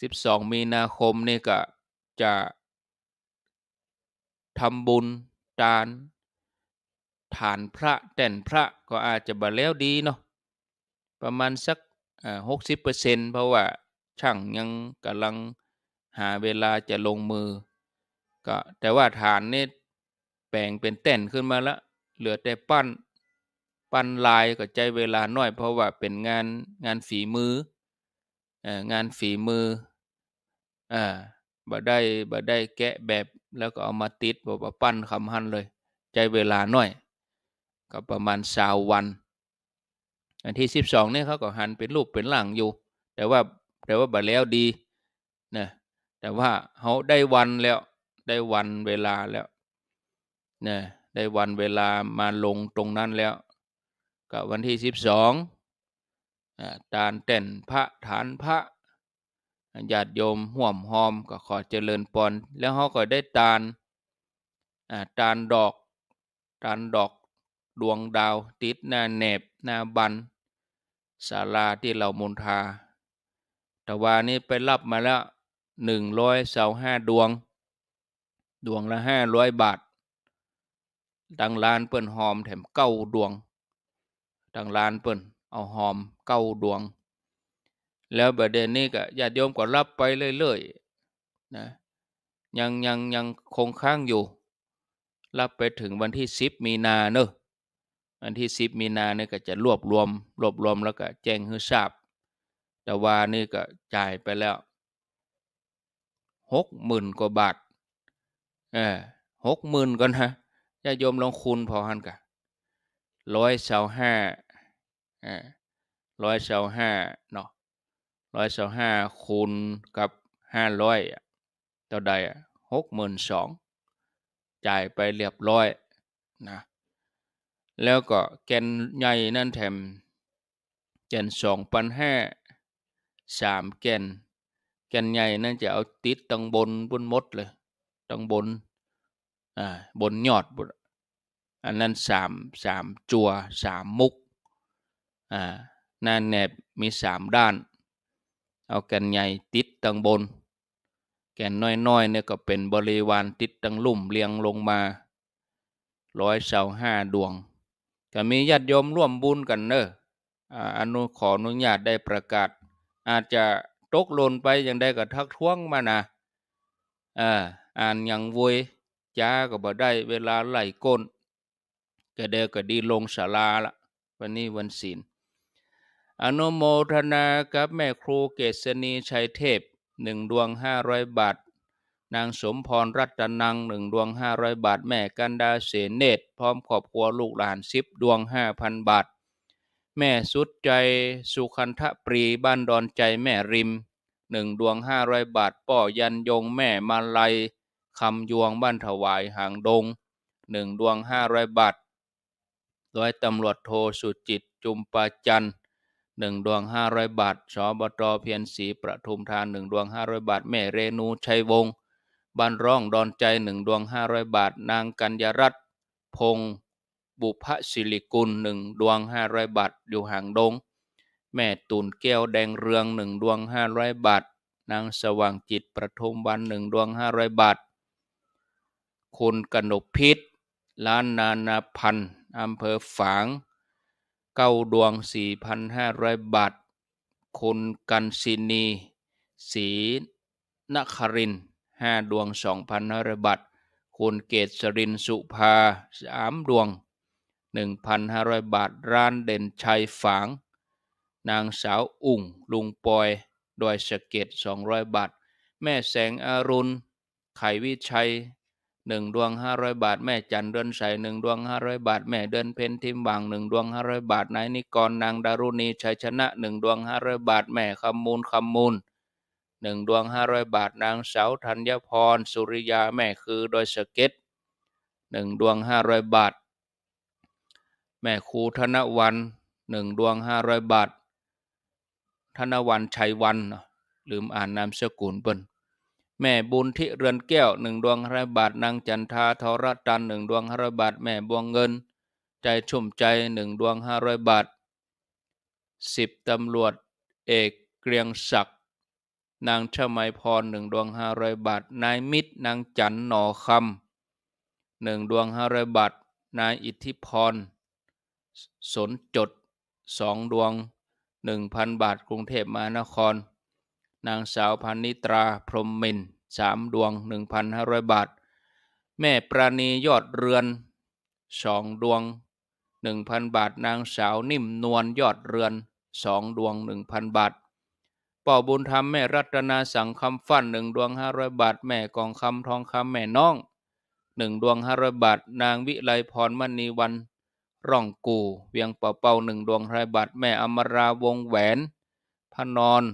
สสิบองมีนาคมนี่ก็จะทำบุญ จาน ฐานพระแต่นพระก็อาจจะบาแล้วดีเนาะประมาณสักหกสิบเปอร์เซ็นต์เพราะว่าช่างยังกำลังหาเวลาจะลงมือก็แต่ว่าฐานนี่แปลงเป็นแต่นขึ้นมาแล้วเหลือแต่ปั้นปั้นลายก็ใจเวลาน้อยเพราะว่าเป็นงานงานฝีมือ งานฝีมืออ่าบ่ได้บ่ได้แกะแบบแล้วก็เอามาติดบอกว่าปั้นคำหันเลย ใจเวลาหน่อย ก็ประมาณสาววันอันที่สิบสองเนี่ยเขาก็หันเป็นรูปเป็นหลังอยู่ แต่ว่าแต่ว่าบาแล้วดีนะแต่ว่าเขาได้วันแล้วได้วันเวลาแล้วนะได้วันเวลามาลงตรงนั้นแล้ว กับวันที่สิบสองตานเต้นพระฐานพระญาติโยมห่วมหอมก็ขอเจริญปอน แล้วเขาก็ได้ตานตานดอกตานดอกดวงดาวติดหน้าแหนบหน้าบันศาลาที่เรามนทาแต่ว่านี้ไปรับมาแล้วหนึ่งร้อยสาห้าดวง ดวงละห้าร้อยบาทดังลานเปิ่นหอมแถมเก้าดวง ดังลานเปิ่นเอาหอมเก้าดวงแล้วประเด็นนี้ก็ญาติโยมก็รับไปเรื่อยๆนะยังยังยังคงค้างอยู่รับไปถึงวันที่สิบมีนาเนอะวันที่สิบมีนาเนี่ยก็จะรวบรวม รวบรวมแล้วก็แจ้งให้ทราบแต่ว่านี่ก็จ่ายไปแล้วหกหมื่นกว่าบาทเออหกหมื่นก่อนนะญาติโยมลองคูณพอหันกันร้อยเสาห้าอร้อยเสาห้าเนาะร้อยสองห้าคูณกับห้าร้อยเท่าใดหกหมื่นสองจ่ายไปเรียบร้อยนะแล้วก็แกนใหญ่นั่นแถมแกนสองพันห้าสามแกน แกนใหญ่นั่นจะเอาติดตังบนบนมดเลยตังบนอ่าบน ยอดบนอันนั้นสามสามจัวสามมุกอ่านน้าแนบมีสามด้านเอาแกนใหญ่ติดตังบน แกนน้อยๆเนี่ยก็เป็นบริวารติดตังลุ่มเรียงลงมาร้อยเสาห้าดวง ก็มีญาติโยมร่วมบุญกันเนอะอนุขออนุญาตได้ประกาศ อาจจะตกหล่นไปอย่างใดก็ทักท้วงมานะอ่าอ่านยังวุยจ้าก็บ่ได้เวลาไหลก้น ก็เดก็ดีลงศาลาละวันนี้วันศีลอนุโมทนากับแม่ครูเกษณีชัยเทพหนึ่งดวงห้าร้อยบาท นางสมพรรัตนังหนึ่งดวงห้าร้อยบาทแม่กันดาเสเนตพร้อมครอบครัวลูกหลานสิบดวงห้าพันบาท แม่สุดใจสุขันธปรีบ้านดอนใจแม่ริมหนึ่งดวงห้าร้อยบาทป่อยันยงแม่มาลัย คำยวงบ้านถวายห่างดงหนึ่งดวงห้าร้อยบาทร้อยตำรวจโทสุจิตจุมปาจันทร์หนึ่งดวงห้าร้อยบาทสบตเพียรศรีประทุมทานหนึ่งดวงห้าร้อยบาท แม่เรนูชัยวงศ์บันร่องดอนใจหนึ่งดวงห้าร้อยบาท นางกัญญรัตน์พงบุพศิริกุลหนึ่งดวงห้าร้อยบาท อยู่ห่างดง แม่ตุนแก้วแดงเรืองหนึ่งดวงห้าร้อยบาท นางสว่างจิตประทุมวันหนึ่งดวงห้าร้อยบาท คุณกนกพิษล้านนานาพันธ์อำเภอฝางเก้าดวง 4,500 บาท คุณกันซินีศรีนครินห้าดวง 2,500 บาท คุณเกษรินสุภาสามดวง 1,500 บาท ร้านเด่นชัยฝาง นางสาวอุ่งลุงปอยดอยสะเก็ด200 บาท แม่แสงอรุณ ไขวิชัยหนึ่งดวงห้าร้อยบาทแม่จันเดือนใสหนึ่งดวงห้าร้อยบาทแม่เดือนเพนทิมบางหนึ่งดวงห้าร้อยบาทนายนิกรนางดารุณีชัยชนะหนึ่งดวงห้าร้อยบาทแม่คำมูลคำมูลหนึ่งดวงห้าร้อยบาท นางสาวธัญพรสุริยาแม่คือโดยสเก็ตหนึ่งดวงห้าร้อยบาทแม่ครูธนวันหนึ่งดวงห้าร้อยบาทธนวันชัยวันลืมอ่านนามสกุลเปิ้นแม่บุญที่เรือนแก้วหนึ่งดวงห้าบาท นางจันทาทรตันหนึ่งดวงห้าบาท แม่บวงเงิน ใจชุ่มใจหนึ่งดวงห้าร้อยบาทสิบตำรวจ เอกเกรียงศักดิ์นางชมัยพรหนึ่งดวงห้าร้อยบาทนายมิตรนางจันหนอคำหนึ่งดวงห้าร้อยบาท นายอิทธิพรสนจดสองดวงหนึ่งพันบาทกรุงเทพมหานครนางสาวพานิตราพรมมินสามดวง 1,500บาท แม่ปราณียอดเรือนสองดวง1,000บาท นางสาวนิ่มนวลยอดเรือนสองดวง1,000บาทป่อบุญธรรมแม่รัตนาสังคำฟันหนึ่งดวง500 บาท แม่กองคำทองคำแม่น้องหนึ่งดวง500บาท นางวิไลพรมณีวันร่องกู เวียงเป่าเป่าหนึ่งดวง้อยบาท แม่อมราวงแหวนพนอน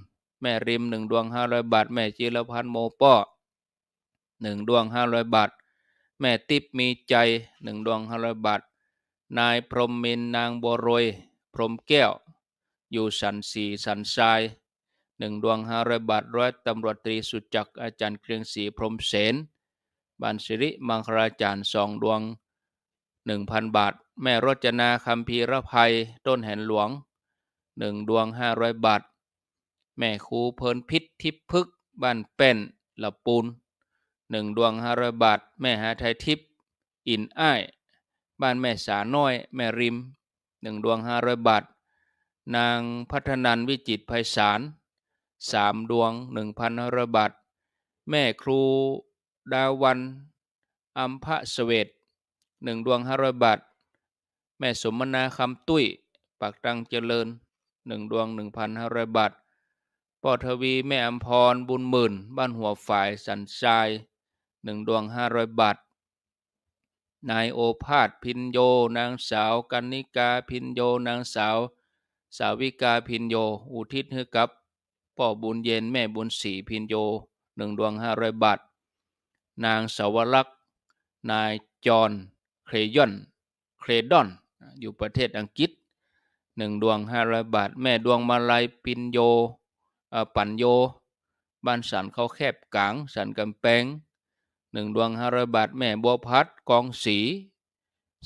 แม่ริมหนึ่งดวงห้าร้อยบาท แม่จิรพันธ์โมป้อหนึ่งดวงห้าร้อยบาท แม่ติ๊บมีใจหนึ่งดวงห้าร้อยบาทนายพรมมินนางบัวรวยพรมแก้ว อยู่สันสี สันทรายหนึ่งดวงห้าร้อยบาท ร้อยตำรวจตรีสุจักอาจารย์เกรียงศรีพรมเสนบันสิริมังคลาจารย์สองดวงหนึ่งพันบาท แม่รจนาคำพีรภัย ต้นแห่นหลวงหนึ่งดวงห้าร้อยบาทแม่ครูเพินพิษทิพพึก บ้านเป็นละปูนหนึ่งดวงห้าร้อยบาท แม่หาไทยทิพอินอ้ายบ้านแม่สาน้อย แม่ริมหนึ่งดวงห้าร้อยบาท นางพัฒนันวิจิตไพศาลสามดวงหนึ่งพันห้าร้อยบาท แม่ครูดาวันอัมพะสเวตหนึ่งดวงห้าร้อยบาท แม่สมนาคำตุ้ยปากตังเจริญหนึ่งดวงหนึ่งพันห้าร้อยบาทปอทวีแม่อัมพร บุญหมื่น บ้านหัวฝ่ายสันทรายหนึ่งดวงห้าร้อยบาท นายโอภาสพินโย นางสาวกันนิกาพินโยนางสาว สาวิกาพินโย อุทิศให้กับป่อบุญเย็นแม่บุญศรีพินโยหนึ่งดวงห้าร้อยบาท นางสาวรักษ์ นายจอน เครยอน เครดอน อยู่ประเทศอังกฤษหนึ่งดวงห้าร้อยบาท แม่ดวงมาลัยพินโยปัญโยบ้านสันเขาแคบกลาง สันกำแพงหนึ่งดวงห้าร้อยบาทแม่บัวพัดกองสี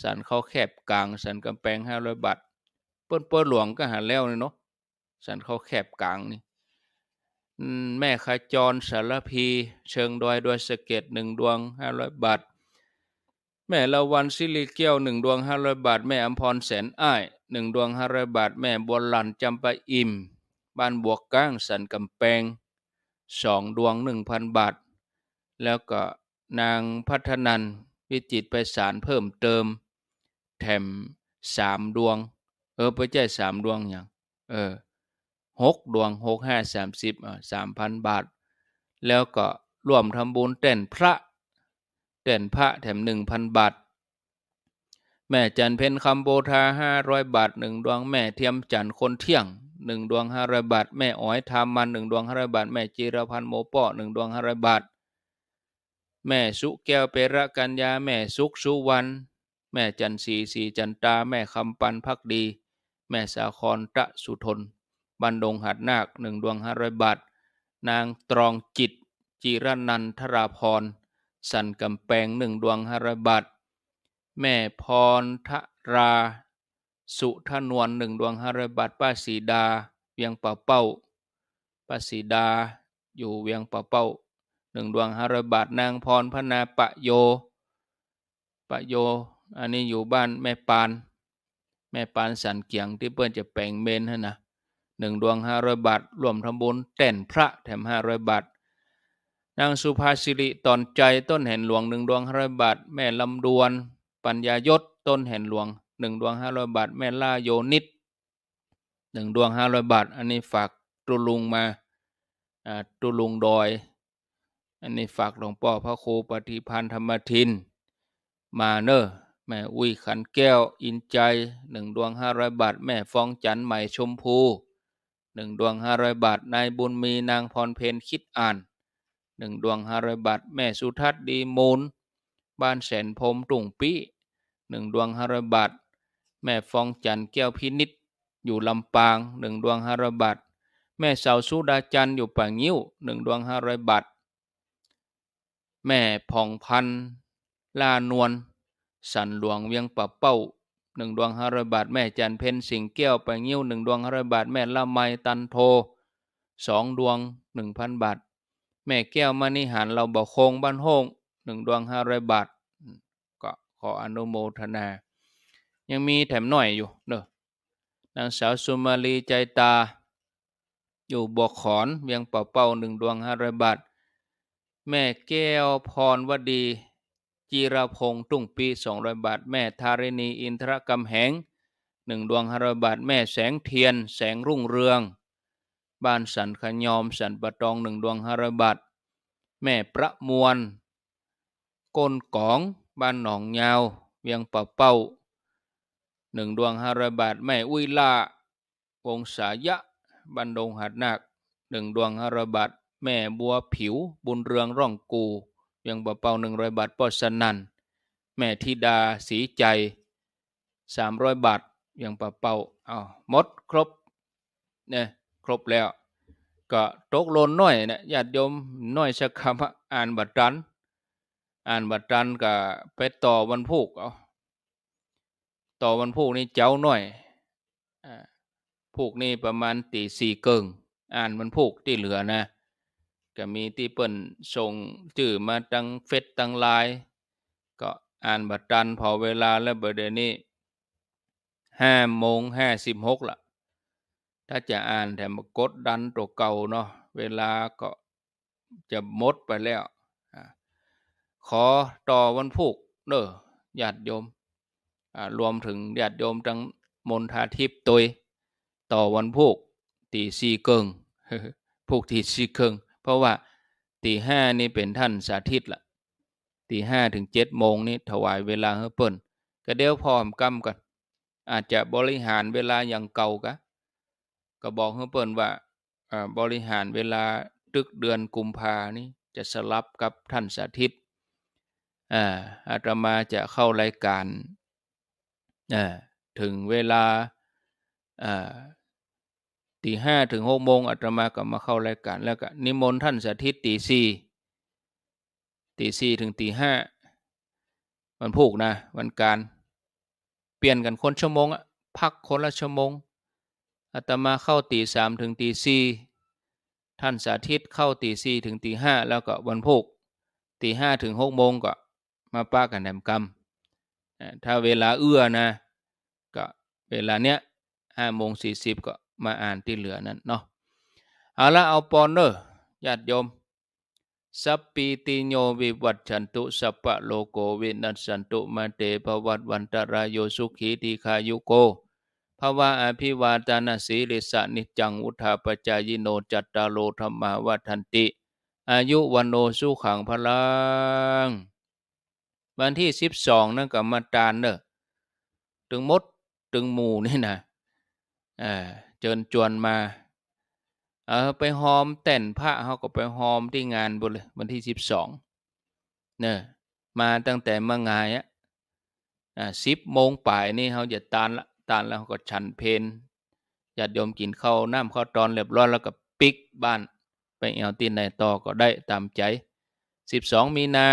สันเขาแคบกลาง สันกำแพงห้าร้อยบาท เปิ้นเปิ้นหลวงก็หาแล้วเนาะ สันเขาแคบกลางนี่แม่ขาจรสารพี เชิงดอยดอยสะเก็ดหนึ่งดวงห้าร้อยบาท แม่ละวันสิริเกี้ยวหนึ่งดวงห้าร้อยบาทแม่อัมพรแสนอ้ายหนึ่งดวงห้าร้อยบาทแม่บัวหลันจำปาอิ่มบ้านบวกก้างสันกำแพงสองดวงหนึ่งพันบาท แล้วก็นางพัฒนัน วิจิตไปสารเพิ่มเติม แถมสามดวงเออไปแจ้สามดวงอย่างเออหกดวงหกห้าสามสิบสามพันบาท แล้วก็ร่วมทำบุญแต่นพระ แต่นพระแถมหนึ่งพันบาท แม่จันเพนคำโบธาห้าร้อยบาทหนึ่งดวงแม่เทียมจันคนเที่ยงหนึ่งดวงห้าร้อยบาทแม่อ้อยทามันหนึ่งดวงห้าร้อยบาทแม่จีรพันธ์โมป่อหนึ่งดวงห้าร้อยบาทแม่สุแก้วเประกัญญาแม่สุขสุวรรณแม่จันสีสีจันตาแม่คำปันพักดี แม่สาครตะสุทนบันดงหัดนาคหนึ่งดวงห้าร้อยบาทนางตรองจิตจีรนันทราพรสันกำแปงหนึ่งดวงห้าร้อยบาทแม่พรทราสุทนวนหนึ่งดวงหารบัตป้าสีดา เวียงป่าเป้าป้าสีดา อยู่เวียงป่าเป้าหนึ่งดวงหารบัตนางพรพนาปะโยปะโย อันนี้อยู่บ้านแม่ปาน แม่ปานสันเกียงที่เพื่อนจะแปลงเมนนะหนึ่งดวงห้าร้อยบาทรวมทำบุญแต่นพระแถมห้าร้อยบาทนางสุภาสิริตอนใจต้นแห่นหลวงหนึ่งดวงห้าร้อยบาทแม่ลำดวน ปัญญายศต้นแห่นหลวงหนึ่งดวงห้าร้อยบาท แม่ ล่า โยนิดหนึ่งดวงห้าร้อยบาท อันนี้ ฝาก ตุลุงมาอ่าตุลุงดอย อันนี้ ฝากหลวงพ่อพระครูปฏิพันธ์ธรรมทินมาเนอแม่อุ้ยขันแก้วอินใจหนึ่งดวงห้าร้อยบาท แม่ฟองจันใหม่ชมพูหนึ่งดวงห้าร้อยบาทนายบุญมีนางพรเพนคิดอ่านหนึ่งดวงห้าร้อยบาท แม่สุทัศน์ดีมูล บ้านแสนพรมตุ่งปีหนึ่งดวงห้าร้อยบาทแม่ฟองจันแก้วพินิษอยู่ลำปางหนึ่งดวงห้าร้อยบาทแม่สาวสุดาจันอยู่ป่างิ้วหนึ่งดวงห้าร้อยบาทแม่ผ่องพัน ลานวลสันหลวงเวียงปะเป้าหนึ่งดวงห้าร้อยบาท แม่จันเพนสิงแก้วป่างิ้วหนึ่งดวงห้าร้อยบาทแม่ละไมตันโทสองดวงหนึ่งพันบาทแม่แก้วมณีหารเราบ่โคงบ้านโฮงหนึ่งดวงห้าร้อยบาทก็ขออนุโมทนายังมีแถมหน่อยอยู่เนอะนางสาวสุมาลีใจตา อยู่บกขอนเวียงเป่าเป่าหนึ่งดวงห้าร้อยบาทแม่แก้วพรวดีจีรพงษ์ตุ้งปีสองร้อยบาทแม่ธารินีอินทรกรรมแหงหนึ่งดวงห้าร้อยบาทแม่แสงเทียนแสงรุ่งเรือง บ้านสันขยอมสันปะตองหนึ่งดวงห้าร้อยบาทแม่ประมวลก้นกองบ้านหนองยาวเวียงเป่าเป่าหนึ่งดวงหารบาทแม่อุ้ยลาวงสายะบันดง หัดนาคหนึ่งดวงหารบาทแม่บัวผิวบุญเรืองร่องกูยังบ่เป่าหนึ่งร้อยบาทปอสนันแม่ธิดา สี ใจสามร้อยบาทยังปะเป่าอ้าหมดครบเนี่ยครบแล้ว ก็ตกลนน้อยนะญาติโยมน้อยสักคำอ่านบัตรจันอ่านบัตรจันก็ไปต่อวันพุกเอาต่อวันพุกนี้เจ้าหน่อยพุกนี่ประมาณตีสี่เกิงอ่านมันพุกที่เหลือนะก็มีที่เปิ่นส่งจื่อมาตั้งเฟซตั้งไลน์ก็อ่านบัตรันพอเวลาแล้วบระเดี๋ยวนี้ห้าโมงห้าสิบหกละ ถ้าจะอ่านแต่มกดดันตัวเก่าเนาะ เวลาก็จะหมดไปแล้ว ขอต่อวันพุกเด้อญาติโยมรวมถึงญาติโยมจังมนทาทิพย์ตุยต่อวันพุกตีสี่เกิงพุกตีสี่เกิงเพราะว่าตีห้านี่เป็นท่านสาธิตละตีห้าถึงเจ็ดโมงนี่ถวายเวลาเฮ้เปิ้ลก็เดี๋ยวพร้อมกำกันอาจจะบริหารเวลาอย่างเก่ากะก็บอกเฮ้เปิ้ลว่า บริหารเวลาตึกเดือนกุมภานี่จะสลับกับท่านสาธิตอ่าอาตมาจะเข้ารายการถึงเวลาตีห้าถึงหกโมงอาตมาก็ มาเข้ารายการแล้วก็นิมนต์ท่านสาธิตตีสี่ตีสี่ถึงตีห้าวันพุกนะวันการเปลี่ยนกันคนชั่วโมงอะพักคนละชั่วโมงอาตมาเข้าตีสามถึงตีสี่ท่านสาธิตเข้าตีสี่ถึงตีห้าแล้วก็วันพุกตีห้าถึงหกโมงก็มาป้ากันแหนมกรรม ถ้าเวลาเอื้อนะเวลาเนี้ยห้าโมงสี่สิบก็มาอ่านที่เหลือนั้นเนาะ เอาละเอาปอนเนอร์ญาติโยม สัพปีติโยวิวัตฉันตุ สัพพะโลโกวินัสสันตุมาเตภวัตวันตรายโยสุขีตีคายุโกภาวะอภิวาตานาสีลิสานิจังอุทาปจายโนจัตตาโลธรรมาวัทันติ อายุวันโนสุขังพลังวันที่สิบสองนั่นกับมาตานเนอะถึงมดตึงหมู่นี่นะเออเจิญจวนมา เออไปหอม แต่นพระเขาก็ไปหอมที่งานบุเลยวันที่สิบสองเนอยมาตั้งแต่เมื่อไงายอะสิบโมงป่ายนี่เขาจะตานละตานแล้วเขาก็ฉันเพนญาติโยมกินข้าวน้ำข้าวตอนเรียบร้อยแล้วก็ปิกบ้านไปเอาตีนในต่อก็ได้ตามใจสิบสองมีนา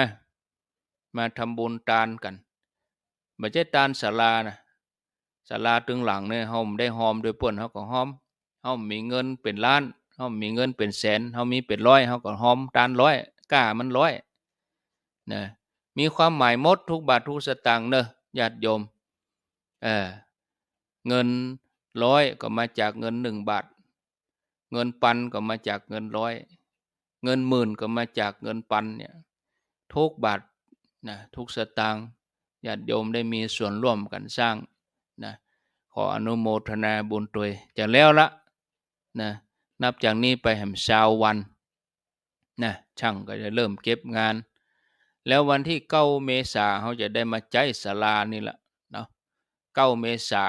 มาทำบุญตานกันไม่ใช่ตานศาลานะศาลาตึงหลังเนี่ยเขาได้หอมโดยป่นเขาก็หอมเขามีเงินเป็นล้านเขามีเงินเป็นแสนเขามีเป็นร้อยเขาก็หอมตานร้อยก้ามันร้อยนะมีความหมายมดทุกบาททุกสตางค์เนอะญาติโยม เออเงินร้อยก็มาจากเงินหนึ่งบาท เงินปันก็มาจากเงินร้อยเงินหมื่นก็มาจากเงินปันเนี่ย ทุกบาทนะ ทุกสตางค์ญาติโยมได้มีส่วนร่วมกันสร้างนะขออนุโมทนาบุญตัวจะแล้วละนะนับจากนี้ไปแห่มชาววันนะช่างก็จะเริ่มเก็บงาน แล้ววันที่เก้าเมษาเขาจะได้มาใจสลานี่แหละเนาะเก้าเมษา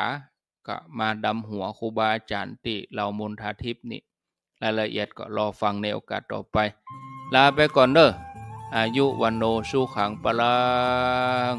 ก็มาดำหัวครูบาอาจารย์ติเหล่ามนทาทิพนี่รายละเอียดก็รอฟังในโอกาสต่อไป ลาไปก่อนเด้ออายุวันโนสุขังปลัง